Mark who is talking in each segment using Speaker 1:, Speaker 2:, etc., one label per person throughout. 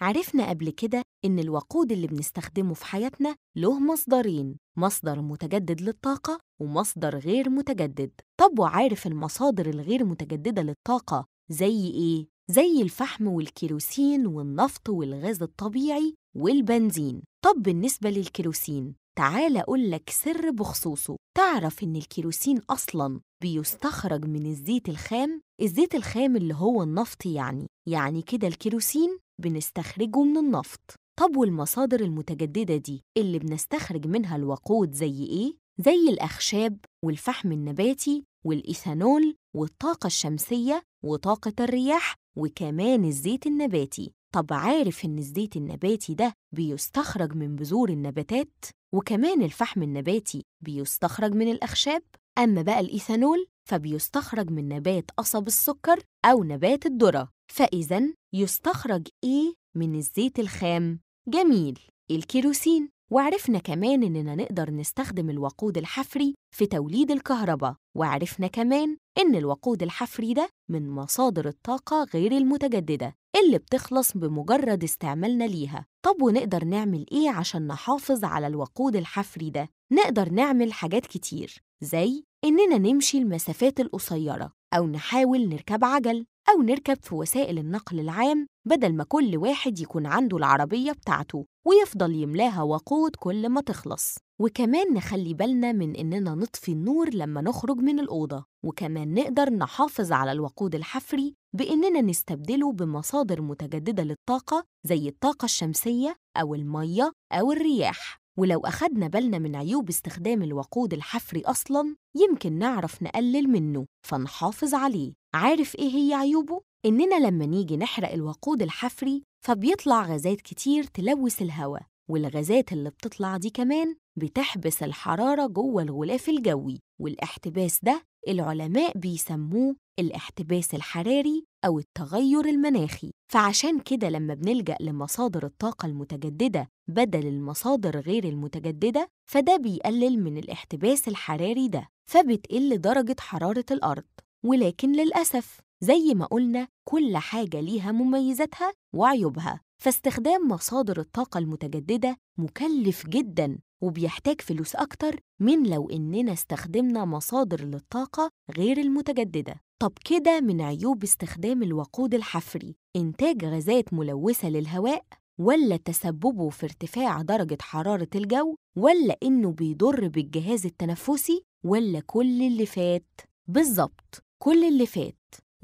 Speaker 1: عرفنا قبل كده إن الوقود اللي بنستخدمه في حياتنا له مصدرين مصدر متجدد للطاقة ومصدر غير متجدد طب وعارف المصادر الغير متجددة للطاقة زي إيه؟ زي الفحم والكيروسين والنفط والغاز الطبيعي والبنزين طب بالنسبة للكيروسين تعال أقولك سر بخصوصه تعرف إن الكيروسين أصلاً بيستخرج من الزيت الخام الزيت الخام اللي هو النفط يعني يعني كده الكيروسين بنستخرجه من النفط طب والمصادر المتجددة دي اللي بنستخرج منها الوقود زي إيه؟ زي الأخشاب والفحم النباتي والإيثانول والطاقة الشمسية وطاقة الرياح وكمان الزيت النباتي طب عارف إن الزيت النباتي ده بيستخرج من بذور النباتات وكمان الفحم النباتي بيستخرج من الأخشاب أما بقى الإيثانول فبيستخرج من نبات قصب السكر أو نبات الذرة فإذا يستخرج إيه من الزيت الخام؟ جميل الكيروسين وعرفنا كمان إننا نقدر نستخدم الوقود الحفري في توليد الكهرباء وعرفنا كمان إن الوقود الحفري ده من مصادر الطاقة غير المتجددة اللي بتخلص بمجرد استعمالنا ليها طب ونقدر نعمل إيه عشان نحافظ على الوقود الحفري ده؟ نقدر نعمل حاجات كتير زي إننا نمشي المسافات القصيرة أو نحاول نركب عجل أو نركب في وسائل النقل العام بدل ما كل واحد يكون عنده العربية بتاعته ويفضل يملاها وقود كل ما تخلص وكمان نخلي بالنا من إننا نطفي النور لما نخرج من الأوضة وكمان نقدر نحافظ على الوقود الحفري بإننا نستبدله بمصادر متجددة للطاقة زي الطاقة الشمسية أو المية أو الرياح ولو أخدنا بالنا من عيوب استخدام الوقود الحفري أصلاً يمكن نعرف نقلل منه فنحافظ عليه عارف إيه هي عيوبه؟ إننا لما نيجي نحرق الوقود الحفري فبيطلع غازات كتير تلوث الهواء والغازات اللي بتطلع دي كمان بتحبس الحرارة جوه الغلاف الجوي والاحتباس ده العلماء بيسموه الاحتباس الحراري أو التغير المناخي فعشان كده لما بنلجأ لمصادر الطاقة المتجددة بدل المصادر غير المتجددة فده بيقلل من الاحتباس الحراري ده فبتقل درجة حرارة الأرض ولكن للأسف زي ما قلنا كل حاجة ليها مميزاتها وعيوبها فاستخدام مصادر الطاقة المتجددة مكلف جداً وبيحتاج فلوس أكتر من لو إننا استخدمنا مصادر للطاقة غير المتجددة طب كده من عيوب استخدام الوقود الحفري إنتاج غازات ملوثة للهواء ولا تسببه في ارتفاع درجة حرارة الجو ولا إنه بيضر بالجهاز التنفسي ولا كل اللي فات بالظبط كل اللي فات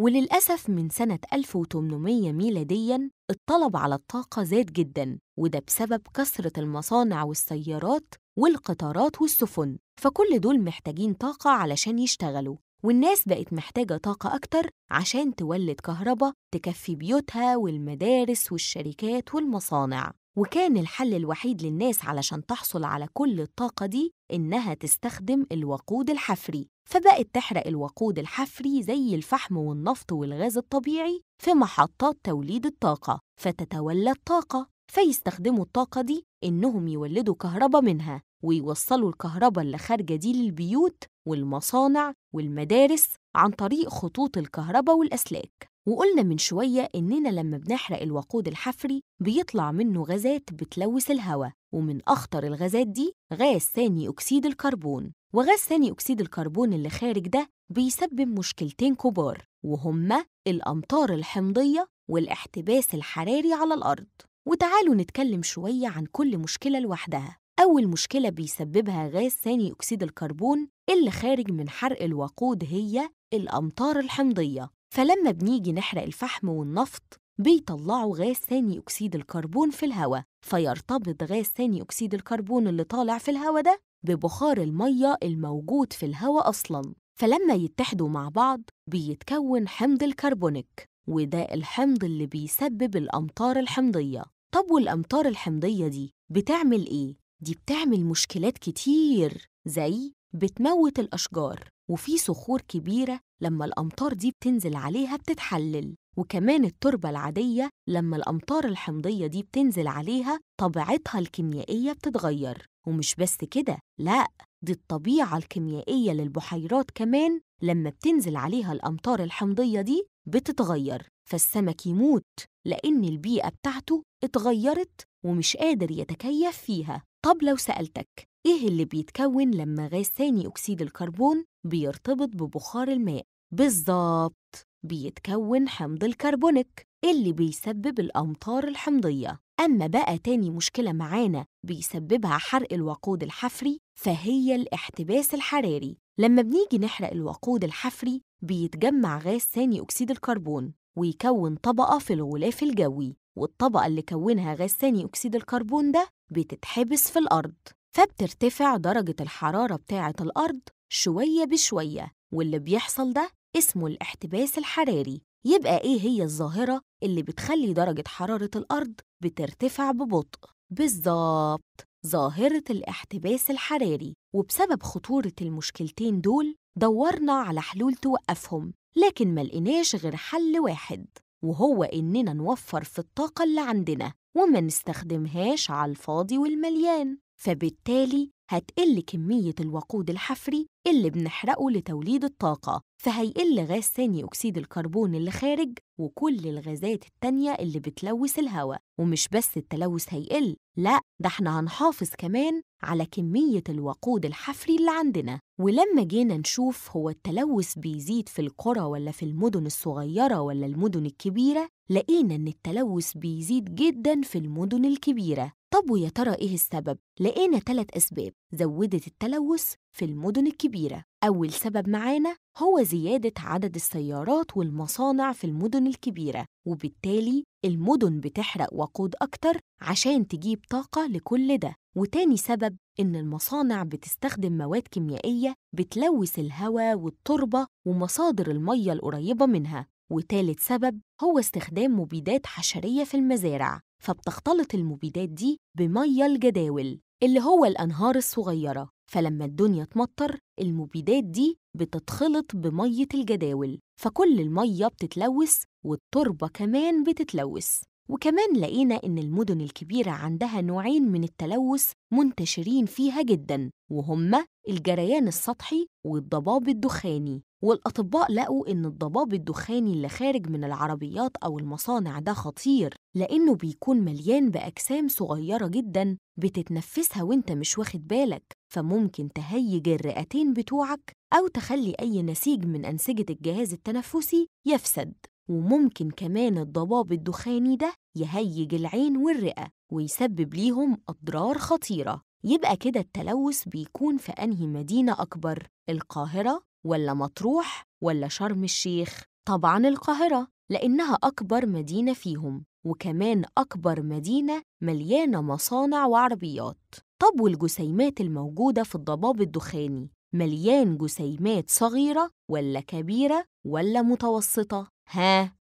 Speaker 1: وللأسف من سنة 1800 ميلادياً الطلب على الطاقة زاد جداً وده بسبب كثرة المصانع والسيارات والقطارات والسفن فكل دول محتاجين طاقة علشان يشتغلوا والناس بقت محتاجة طاقة أكتر عشان تولد كهرباء تكفي بيوتها والمدارس والشركات والمصانع وكان الحل الوحيد للناس علشان تحصل على كل الطاقة دي إنها تستخدم الوقود الحفري فبقت تحرق الوقود الحفري زي الفحم والنفط والغاز الطبيعي في محطات توليد الطاقة فتتولى الطاقة فيستخدموا الطاقة دي إنهم يولدوا كهرباء منها ويوصلوا الكهرباء اللي خارجة دي للبيوت والمصانع والمدارس عن طريق خطوط الكهرباء والأسلاك وقلنا من شوية إننا لما بنحرق الوقود الحفري بيطلع منه غازات بتلوث الهواء ومن أخطر الغازات دي غاز ثاني أكسيد الكربون وغاز ثاني أكسيد الكربون اللي خارج ده بيسبب مشكلتين كبار وهما الأمطار الحمضية والاحتباس الحراري على الأرض وتعالوا نتكلم شوية عن كل مشكلة لوحدها أول مشكلة بيسببها غاز ثاني أكسيد الكربون اللي خارج من حرق الوقود هي الأمطار الحمضية فلما بنيجي نحرق الفحم والنفط بيطلعوا غاز ثاني أكسيد الكربون في الهواء فيرتبط غاز ثاني أكسيد الكربون اللي طالع في الهواء ده ببخار المية الموجود في الهواء أصلاً فلما يتحدوا مع بعض بيتكون حمض الكربونيك وده الحمض اللي بيسبب الأمطار الحمضية طب والأمطار الحمضية دي بتعمل إيه؟ دي بتعمل مشكلات كتير زي بتموت الأشجار وفي صخور كبيرة لما الأمطار دي بتنزل عليها بتتحلل وكمان التربة العادية لما الأمطار الحمضية دي بتنزل عليها طبيعتها الكيميائية بتتغير ومش بس كده لأ دي الطبيعة الكيميائية للبحيرات كمان لما بتنزل عليها الأمطار الحمضية دي بتتغير فالسمك يموت لأن البيئة بتاعته اتغيرت ومش قادر يتكيف فيها طب لو سألتك إيه اللي بيتكون لما غاز ثاني أكسيد الكربون بيرتبط ببخار الماء؟ بالظبط بيتكون حمض الكربونيك اللي بيسبب الأمطار الحمضية أما بقى تاني مشكلة معانا بيسببها حرق الوقود الحفري فهي الاحتباس الحراري لما بنيجي نحرق الوقود الحفري بيتجمع غاز ثاني أكسيد الكربون ويكون طبقة في الغلاف الجوي والطبقة اللي كونها غاز ثاني أكسيد الكربون ده بتتحبس في الأرض فبترتفع درجة الحرارة بتاعة الأرض شوية بشوية واللي بيحصل ده اسمه الاحتباس الحراري يبقى إيه هي الظاهرة اللي بتخلي درجة حرارة الأرض بترتفع ببطء بالظبط ظاهرة الاحتباس الحراري وبسبب خطورة المشكلتين دول دورنا على حلول توقفهم لكن ما لقيناش غير حل واحد وهو إننا نوفر في الطاقة اللي عندنا وما نستخدمهاش على الفاضي والمليان فبالتالي هتقل كمية الوقود الحفري اللي بنحرقه لتوليد الطاقة فهيقل غاز ثاني أكسيد الكربون اللي خارج وكل الغازات التانية اللي بتلوث الهواء ومش بس التلوث هيقل لأ ده احنا هنحافظ كمان على كمية الوقود الحفري اللي عندنا ولما جينا نشوف هو التلوث بيزيد في القرى ولا في المدن الصغيرة ولا المدن الكبيرة لقينا إن التلوث بيزيد جدا في المدن الكبيرة طب ويا ترى إيه السبب؟ لقينا تلات أسباب زودت التلوث في المدن الكبيرة أول سبب معانا هو زيادة عدد السيارات والمصانع في المدن الكبيرة وبالتالي المدن بتحرق وقود أكتر عشان تجيب طاقة لكل ده وتاني سبب إن المصانع بتستخدم مواد كيميائية بتلوث الهواء والتربة ومصادر المية القريبة منها وتالت سبب هو استخدام مبيدات حشرية في المزارع فبتختلط المبيدات دي بمية الجداول اللي هو الأنهار الصغيرة فلما الدنيا تمطر المبيدات دي بتتخلط بمية الجداول فكل المية بتتلوث والتربة كمان بتتلوث وكمان لقينا إن المدن الكبيرة عندها نوعين من التلوث منتشرين فيها جداً وهما الجريان السطحي والضباب الدخاني والأطباء لقوا إن الضباب الدخاني اللي خارج من العربيات أو المصانع ده خطير لأنه بيكون مليان بأجسام صغيرة جدا بتتنفسها وإنت مش واخد بالك فممكن تهيج الرئتين بتوعك أو تخلي أي نسيج من أنسجة الجهاز التنفسي يفسد وممكن كمان الضباب الدخاني ده يهيج العين والرئة ويسبب ليهم أضرار خطيرة يبقى كده التلوث بيكون في أنهي مدينة أكبر؟ القاهرة ولا مطروح ولا شرم الشيخ طبعا القاهرة لأنها أكبر مدينة فيهم وكمان أكبر مدينة مليانة مصانع وعربيات طب والجسيمات الموجودة في الضباب الدخاني مليان جسيمات صغيرة ولا كبيرة ولا متوسطة؟ ها؟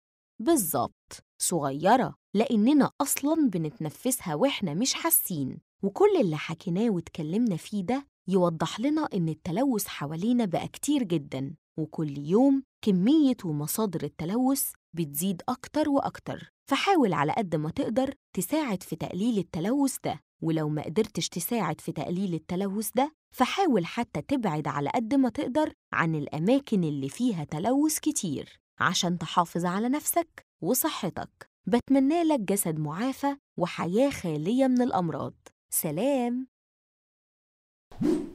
Speaker 1: بالظبط صغيرة لأننا أصلاً بنتنفسها وإحنا مش حاسين وكل اللي حكيناه واتكلمنا فيه ده يوضح لنا إن التلوث حوالينا بقى كتير جداً وكل يوم كمية ومصادر التلوث بتزيد أكتر وأكتر فحاول على قد ما تقدر تساعد في تقليل التلوث ده ولو ما قدرتش تساعد في تقليل التلوث ده فحاول حتى تبعد على قد ما تقدر عن الأماكن اللي فيها تلوث كتير عشان تحافظ على نفسك وصحتك بتمنى لك جسد معافى وحياة خالية من الأمراض سلام you